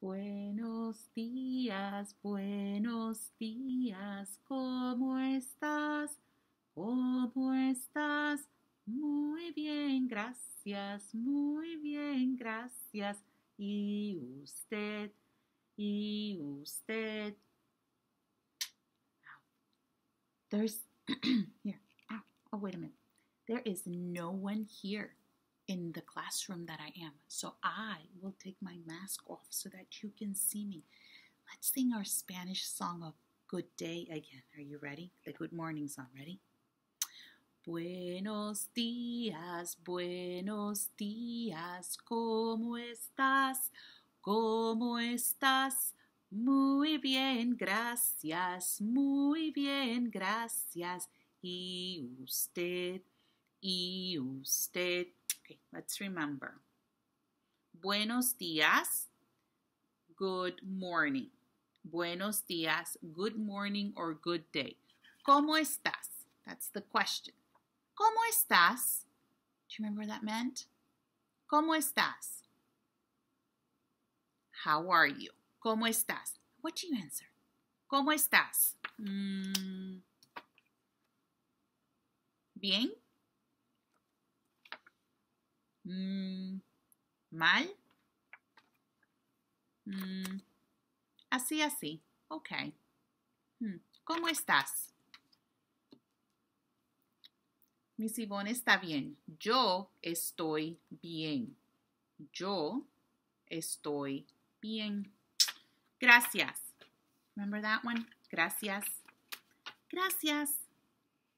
Buenos días, buenos días, ¿cómo estás? ¿Cómo estás? Muy bien, gracias, muy bien, gracias. Y usted, y usted. There's, here, oh, wait a minute. There is no one here. in the classroom that I am. So I will take my mask off so that you can see me. Let's sing our Spanish song of good day again. Are you ready? The good morning song. Ready? Buenos días, buenos días, ¿cómo estás? ¿Cómo estás? Muy bien, gracias, muy bien, gracias. Y usted, y usted. Okay, let's remember. Buenos días, good morning. Buenos días, good morning or good day. ¿Cómo estás? That's the question. ¿Cómo estás? Do you remember what that meant? ¿Cómo estás? How are you? ¿Cómo estás? What do you answer? ¿Cómo estás? Mm. ¿Bien? mmm, mal, mm, así, así, ok. Hmm, ¿Cómo estás? Mi Sibón está bien. Yo estoy bien. Yo estoy bien. Gracias. Remember that one? Gracias. Gracias.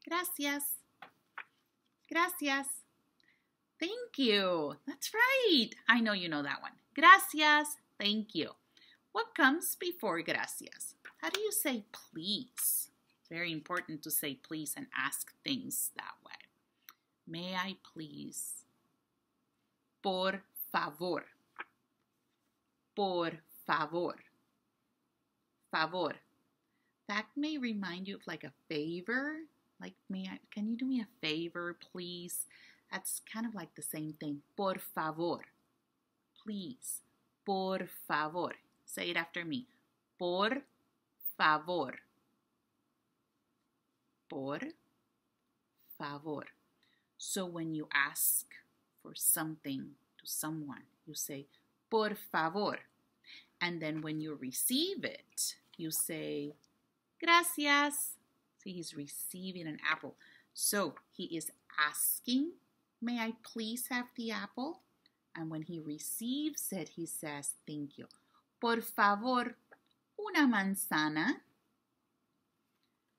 Gracias. Gracias. Thank you. That's right. I know you know that one. Gracias. Thank you. What comes before gracias? How do you say please? very important to say please and ask things that way. May I please? Por favor. Por favor. Favor. That may remind you of like a favor. Like, may I, can you do me a favor, please? That's kind of like the same thing. Por favor. Please. Por favor. Say it after me. Por favor. Por favor. So when you ask for something to someone, you say por favor. And then when you receive it, you say gracias. See, he's receiving an apple. So he is asking May I please have the apple? And when he receives it, he says, Thank you. Por favor, una manzana.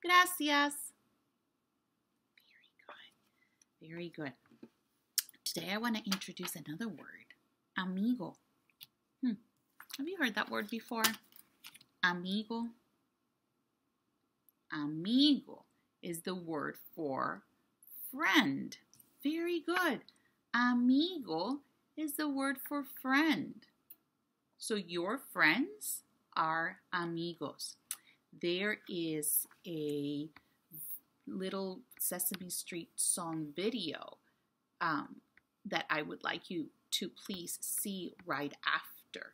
Gracias. Very good. Very good. Today I want to introduce another word, amigo. Hmm. Have you heard that word before? Amigo. Amigo is the word for friend. Very good. Amigo is the word for friend. So your friends are amigos. There is a little Sesame Street song video um, that I would like you to please see right after.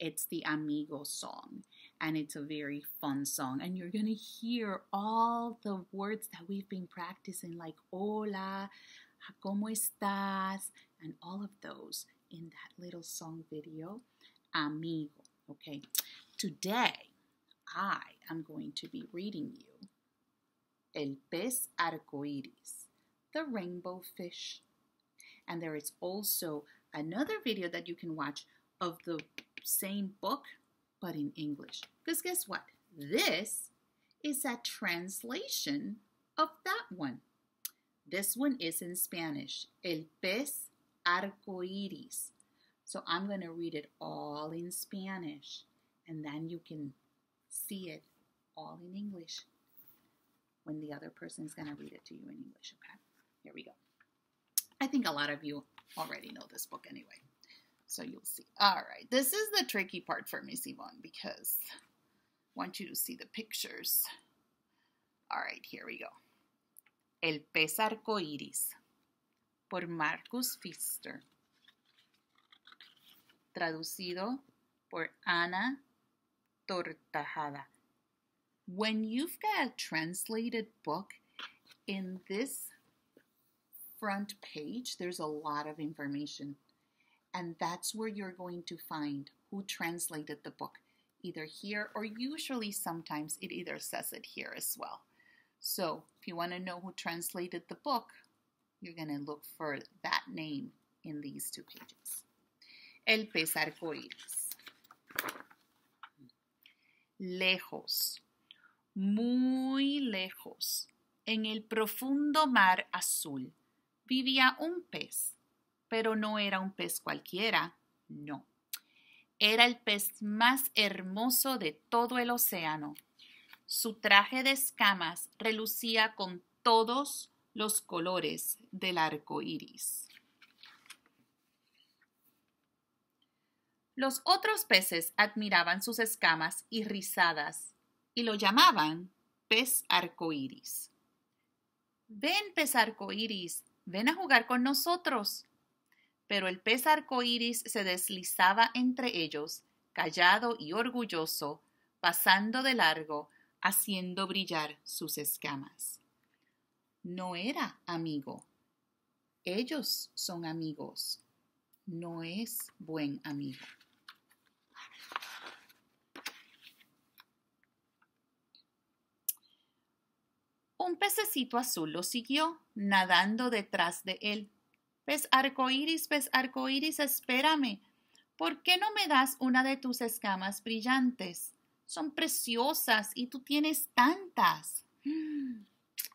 It's the Amigo song, and it's a very fun song. And you're going to hear all the words that we've been practicing, like hola, ¿Cómo estás? And all of those in that little song video, Amigo. Okay, today I am going to be reading you El pez arcoíris, the rainbow fish. And there is also another video that you can watch of the same book, but in English. Because guess what? This is a translation of that one. This one is in Spanish. El pez arcoíris. So I'm going to read it all in Spanish and then you can see it all in English when the other person is going to read it to you in English, okay? Here we go. I think a lot of you already know this book anyway. So you'll see. All right. This is the tricky part for me, Siwon, because I want you to see the pictures. All right, here we go. El pez arcoíris por Marcus Pfister. Traducido por Ana Tortajada. When you've got a translated book, in this front page, there's a lot of information. And that's where you're going to find who translated the book, either here or usually sometimes it either says it here as well. So if you want to know who translated the book, you're going to look for that name in these two pages. El pez arcoíris. Lejos, muy lejos, en el profundo mar azul, vivía un pez, pero no era un pez cualquiera, no. Era el pez más hermoso de todo el océano su traje de escamas relucía con todos los colores del arco iris. Los otros peces admiraban sus escamas y rizadas y lo llamaban pez arcoíris. Ven, pez arcoíris, ven a jugar con nosotros. Pero el pez arcoíris se deslizaba entre ellos, callado y orgulloso, pasando de largo haciendo brillar sus escamas. No era amigo. Ellos son amigos. No es buen amigo. Un pececito azul lo siguió, nadando detrás de él. Pez arcoíris, pez arcoíris, espérame. ¿Por qué no me das una de tus escamas brillantes? son preciosas y tú tienes tantas. Mm,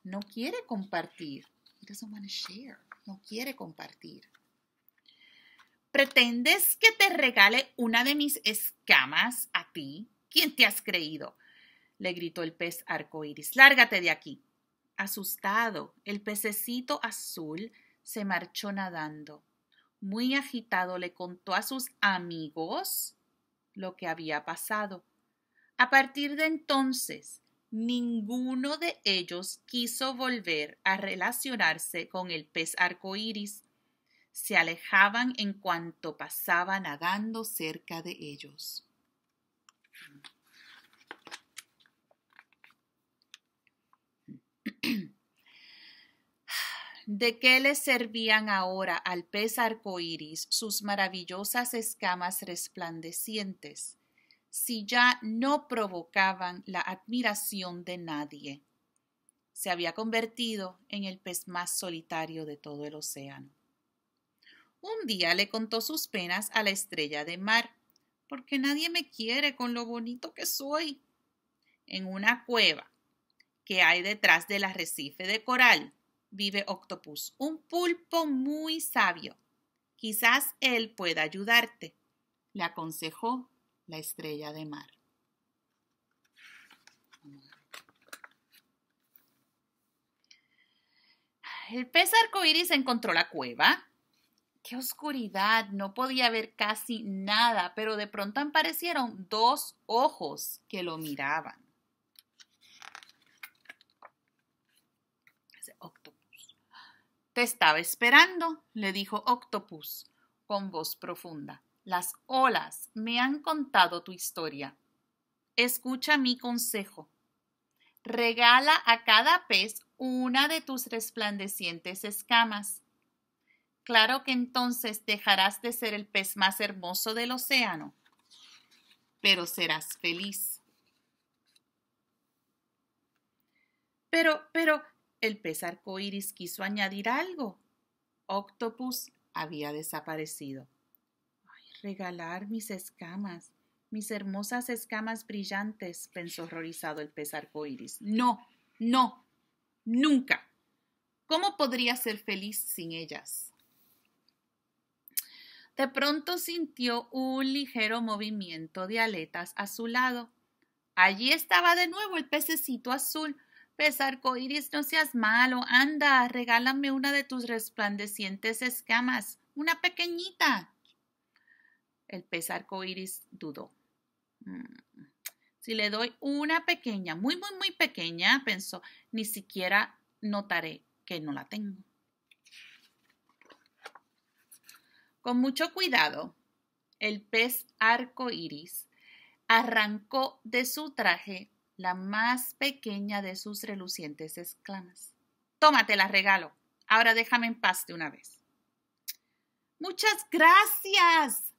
no quiere compartir. No quiere compartir. ¿Pretendes que te regale una de mis escamas a ti? ¿Quién te has creído? le gritó el pez arcoíris. Lárgate de aquí. Asustado, el pececito azul se marchó nadando. Muy agitado le contó a sus amigos lo que había pasado. A partir de entonces, ninguno de ellos quiso volver a relacionarse con el pez arcoíris. Se alejaban en cuanto pasaba nadando cerca de ellos. ¿De qué le servían ahora al pez arcoíris sus maravillosas escamas resplandecientes? si ya no provocaban la admiración de nadie. Se había convertido en el pez más solitario de todo el océano. Un día le contó sus penas a la estrella de mar, porque nadie me quiere con lo bonito que soy. En una cueva que hay detrás del arrecife de coral vive Octopus, un pulpo muy sabio. Quizás él pueda ayudarte, le aconsejó la estrella de mar. El pez arcoíris encontró la cueva. ¡Qué oscuridad! No podía ver casi nada, pero de pronto aparecieron dos ojos que lo miraban. octopus. Te estaba esperando, le dijo Octopus con voz profunda. Las olas me han contado tu historia. Escucha mi consejo. Regala a cada pez una de tus resplandecientes escamas. Claro que entonces dejarás de ser el pez más hermoso del océano, pero serás feliz. Pero, pero, el pez arcoíris quiso añadir algo. Octopus había desaparecido. Regalar mis escamas, mis hermosas escamas brillantes, pensó horrorizado el pez arcoíris. No, no, nunca. ¿Cómo podría ser feliz sin ellas? De pronto sintió un ligero movimiento de aletas a su lado. Allí estaba de nuevo el pececito azul. Pez arcoíris, no seas malo, anda, regálame una de tus resplandecientes escamas, una pequeñita. El pez arcoíris dudó. Mm. Si le doy una pequeña, muy, muy, muy pequeña, pensó, ni siquiera notaré que no la tengo. Con mucho cuidado, el pez arcoíris arrancó de su traje la más pequeña de sus relucientes esclamas. Tómate la regalo. Ahora déjame en paz de una vez. Muchas gracias,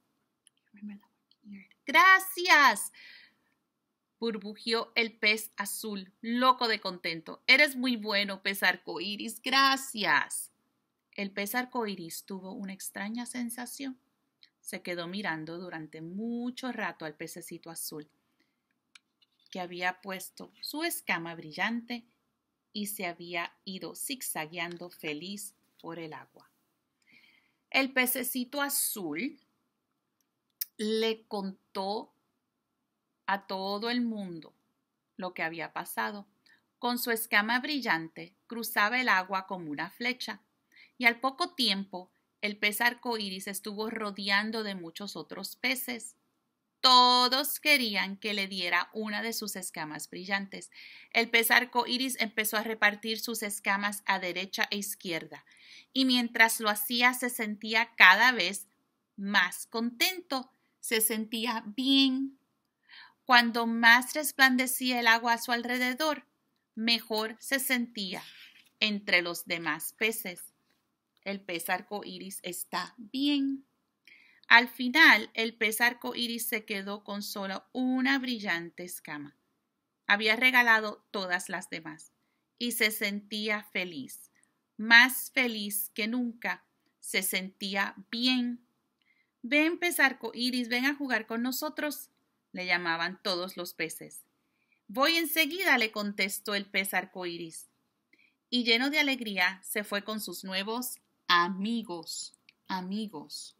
Gracias. Burbujeó el pez azul, loco de contento. Eres muy bueno, pez arcoíris. Gracias. El pez arcoíris tuvo una extraña sensación. Se quedó mirando durante mucho rato al pececito azul, que había puesto su escama brillante y se había ido zigzagueando feliz por el agua. El pececito azul le contó a todo el mundo lo que había pasado. Con su escama brillante cruzaba el agua como una flecha, y al poco tiempo el pez arcoíris estuvo rodeando de muchos otros peces. Todos querían que le diera una de sus escamas brillantes. El pez arcoíris empezó a repartir sus escamas a derecha e izquierda, y mientras lo hacía se sentía cada vez más contento se sentía bien. Cuando más resplandecía el agua a su alrededor, mejor se sentía entre los demás peces. El pez arcoíris iris está bien. Al final, el pez arcoíris iris se quedó con solo una brillante escama. Había regalado todas las demás y se sentía feliz. Más feliz que nunca, se sentía bien Ven pez iris, ven a jugar con nosotros, le llamaban todos los peces. Voy enseguida, le contestó el pez iris. Y lleno de alegría se fue con sus nuevos amigos, amigos.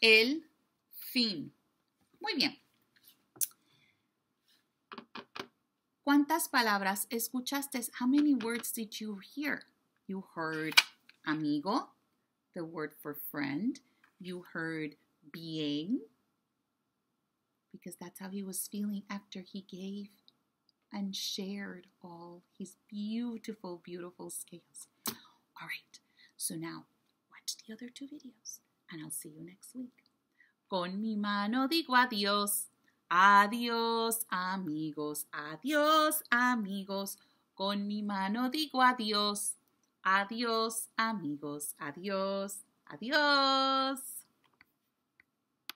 El fin. Muy bien. ¿Cuántas palabras escuchaste? How many words did you hear? You heard amigo, the word for friend. You heard being, because that's how he was feeling after he gave and shared all his beautiful, beautiful scales. All right, so now watch the other two videos, and I'll see you next week. Con mi mano digo adiós. Adiós, amigos. Adiós, amigos. Con mi mano digo adiós. Adiós, amigos. Adiós. Adiós.